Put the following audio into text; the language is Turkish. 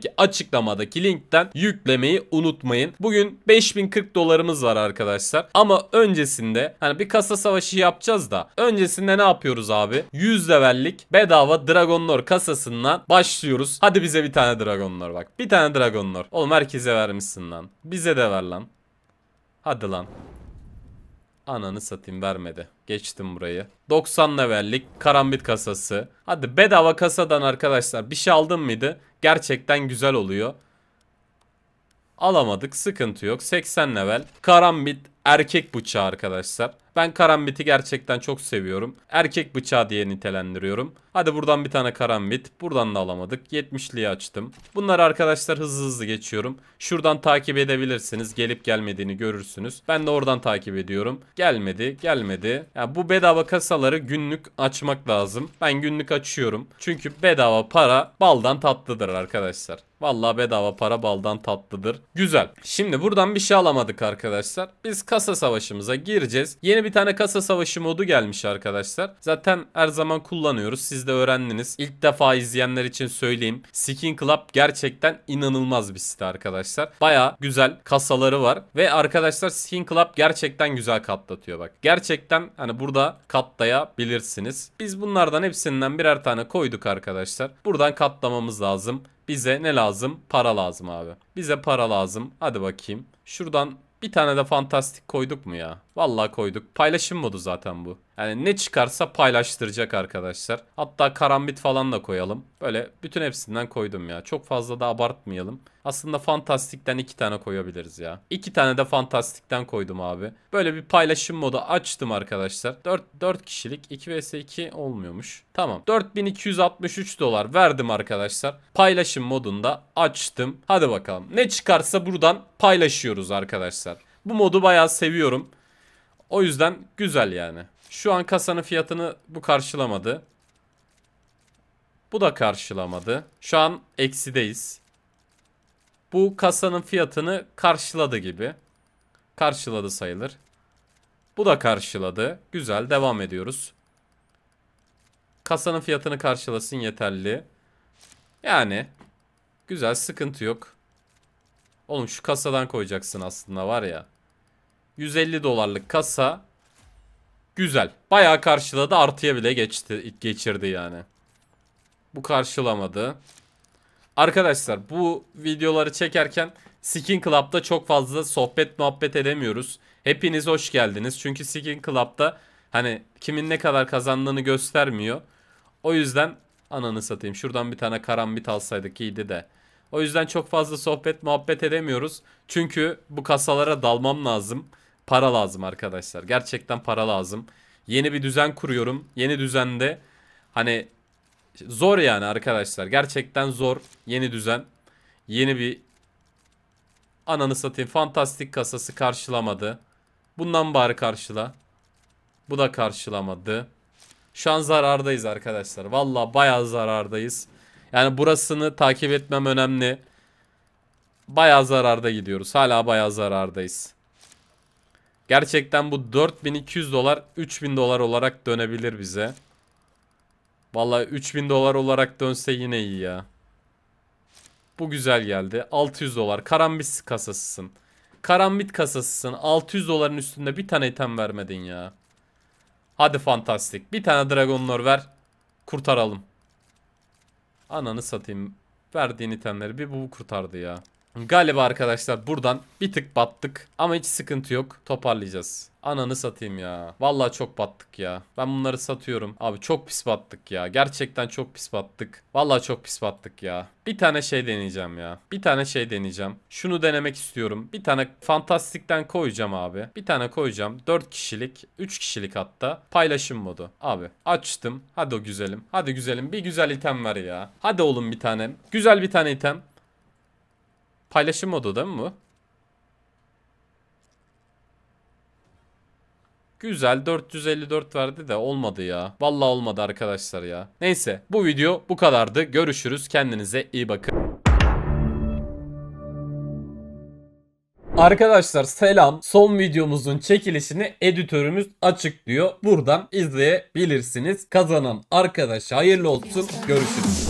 aşağıdaki açıklamadaki linkten yüklemeyi unutmayın. Bugün 5040 dolarımız var arkadaşlar. Ama öncesinde hani bir kasa savaşı yapacağız da öncesinde ne yapıyoruz abi? 100 levellik bedava Dragon Lore kasasından başlıyoruz. Hadi bize bir tane Dragon Lore bak. Bir tane Dragon Lore. Oğlum herkese vermişsin lan. Bize de ver lan. Hadi lan. Ananı satayım vermedi. Geçtim burayı. 90 levellik karambit kasası. Hadi bedava kasadan arkadaşlar bir şey aldın mıydı? Gerçekten güzel oluyor. Alamadık sıkıntı yok. 80 level. Karambit erkek bıçağı arkadaşlar. Ben karambiti gerçekten çok seviyorum. Erkek bıçağı diye nitelendiriyorum. Hadi buradan bir tane karambit. Buradan da alamadık. 70'liği açtım. Bunları arkadaşlar hızlı hızlı geçiyorum. Şuradan takip edebilirsiniz. Gelip gelmediğini görürsünüz. Ben de oradan takip ediyorum. Gelmedi, gelmedi. Ya bu bedava kasaları günlük açmak lazım. Ben günlük açıyorum. Çünkü bedava para baldan tatlıdır arkadaşlar. Vallahi bedava para baldan tatlıdır. Güzel. Şimdi buradan bir şey alamadık arkadaşlar. Biz kasa savaşımıza gireceğiz. Yeni bir tane kasa savaşı modu gelmiş arkadaşlar. Zaten her zaman kullanıyoruz. Siz siz de öğrendiniz. İlk defa izleyenler için söyleyeyim. Skin Club gerçekten inanılmaz bir site arkadaşlar. Baya güzel kasaları var ve arkadaşlar Skin Club gerçekten güzel katlatıyor bak. Gerçekten hani burada katlayabilirsiniz. Biz bunlardan hepsinden birer tane koyduk arkadaşlar. Buradan katlamamız lazım. Bize ne lazım? Para lazım abi. Bize para lazım. Hadi bakayım. Şuradan bir tane de fantastik koyduk mu ya? Vallahi koyduk. Paylaşım modu zaten bu. Yani ne çıkarsa paylaştıracak arkadaşlar. Hatta karambit falan da koyalım. Böyle bütün hepsinden koydum ya. Çok fazla da abartmayalım. Aslında fantastikten iki tane koyabiliriz ya. İki tane de fantastikten koydum abi. Böyle bir paylaşım modu açtım arkadaşlar. 4, 4 kişilik 2 vs 2 olmuyormuş. Tamam. 4263 dolar verdim arkadaşlar. Paylaşım modunda açtım. Hadi bakalım. Ne çıkarsa buradan paylaşıyoruz arkadaşlar. Bu modu bayağı seviyorum. O yüzden güzel yani. Şu an kasanın fiyatını bu karşılamadı. Bu da karşılamadı. Şu an eksideyiz. Bu kasanın fiyatını karşıladı gibi. Karşıladı sayılır. Bu da karşıladı. Güzel devam ediyoruz. Kasanın fiyatını karşılasın yeterli. Yani güzel sıkıntı yok. Oğlum şu kasadan koyacaksın aslında var ya. 150 dolarlık kasa. Güzel. Bayağı karşıladı. Artıya bile geçti, geçirdi yani. Bu karşılamadı. Arkadaşlar bu videoları çekerken Skin Club'da çok fazla sohbet muhabbet edemiyoruz. Hepiniz hoş geldiniz. Çünkü Skin Club'da hani kimin ne kadar kazandığını göstermiyor. O yüzden ananı satayım. Şuradan bir tane karambit alsaydık iyiydi de. O yüzden çok fazla sohbet muhabbet edemiyoruz. Çünkü bu kasalara dalmam lazım. Para lazım arkadaşlar. Gerçekten para lazım. Yeni bir düzen kuruyorum. Yeni düzende hani zor yani arkadaşlar. Gerçekten zor. Yeni düzen. Yeni bir ananı satayım. Fantastik kasası karşılamadı. Bundan bari karşıla. Bu da karşılamadı. Şu an zarardayız arkadaşlar. Valla bayağı zarardayız. Yani burasını takip etmem önemli. Bayağı zararda gidiyoruz. Hala bayağı zarardayız. Gerçekten bu 4200 dolar 3000 dolar olarak dönebilir bize. Vallahi 3000 dolar olarak dönse yine iyi ya. Bu güzel geldi. 600 dolar. Karambit kasasısın. Karambit kasasısın. 600 doların üstünde bir tane item vermedin ya. Hadi fantastik. Bir tane Dragon ver. Kurtaralım. Ananı satayım. Verdiğin itemleri bir bu kurtardı ya. Galiba arkadaşlar buradan bir tık battık ama hiç sıkıntı yok toparlayacağız. Ananı satayım ya. Vallahi çok battık ya. Ben bunları satıyorum. Abi çok pis battık ya. Gerçekten çok pis battık. Vallahi çok pis battık ya. Bir tane şey deneyeceğim ya. Bir tane şey deneyeceğim. Şunu denemek istiyorum. Bir tane fantastikten koyacağım abi. Bir tane koyacağım. 4 kişilik, 3 kişilik hatta paylaşım modu. Abi açtım. Hadi o güzelim. Hadi güzelim. Bir güzel item var ya. Hadi oğlum bir tane. Güzel bir tane item. Paylaşım modu değil mi bu? Güzel 454 verdi de olmadı ya. Vallahi olmadı arkadaşlar ya. Neyse bu video bu kadardı. Görüşürüz. Kendinize iyi bakın. Arkadaşlar selam. Son videomuzun çekilişini editörümüz açıklıyor. Buradan izleyebilirsiniz. Kazanan arkadaş hayırlı olsun. Görüşürüz.